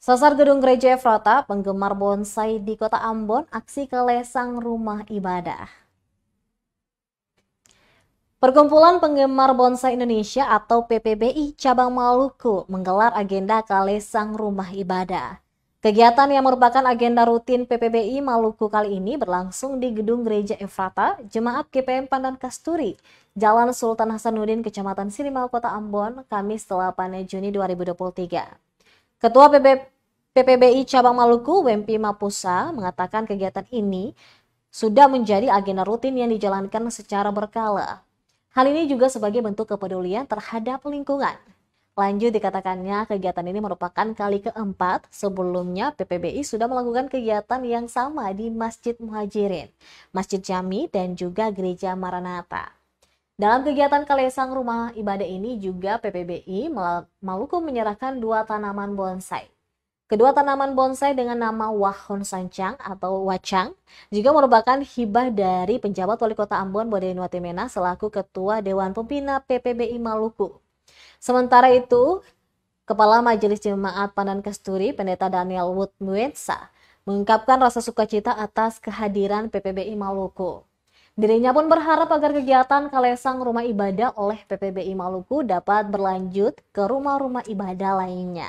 Sasar gedung gereja Efrata, penggemar bonsai di kota Ambon, aksi kelesang rumah ibadah. Perkumpulan Penggemar Bonsai Indonesia atau PPBI Cabang Maluku menggelar agenda kalesang rumah ibadah. Kegiatan yang merupakan agenda rutin PPBI Maluku kali ini berlangsung di Gedung Gereja Efrata, Jemaat GPM Pandan Kasturi, Jalan Sultan Hasanuddin, Kecamatan Sirimal, Kota Ambon, Kamis 8 Juni 2023. Ketua PB, PPBI Cabang Maluku, Wempi Mapusa, mengatakan kegiatan ini sudah menjadi agenda rutin yang dijalankan secara berkala. Hal ini juga sebagai bentuk kepedulian terhadap lingkungan. Lanjut dikatakannya kegiatan ini merupakan kali keempat sebelumnya PPBI sudah melakukan kegiatan yang sama di Masjid Muhajirin, Masjid Jami, dan juga Gereja Maranatha. Dalam kegiatan Kalesang Rumah Ibadah ini juga PPBI Maluku menyerahkan dua tanaman bonsai. Kedua tanaman bonsai dengan nama Wahon Sancang atau Wacang juga merupakan hibah dari penjabat wali kota Ambon Bodein Watimena selaku ketua Dewan Pembina PPBI Maluku. Sementara itu, Kepala Majelis Jemaat Pandan Kesturi Pendeta Daniel Wood Muenza mengungkapkan rasa sukacita atas kehadiran PPBI Maluku. Dirinya pun berharap agar kegiatan kalesang rumah ibadah oleh PPBI Maluku dapat berlanjut ke rumah-rumah ibadah lainnya.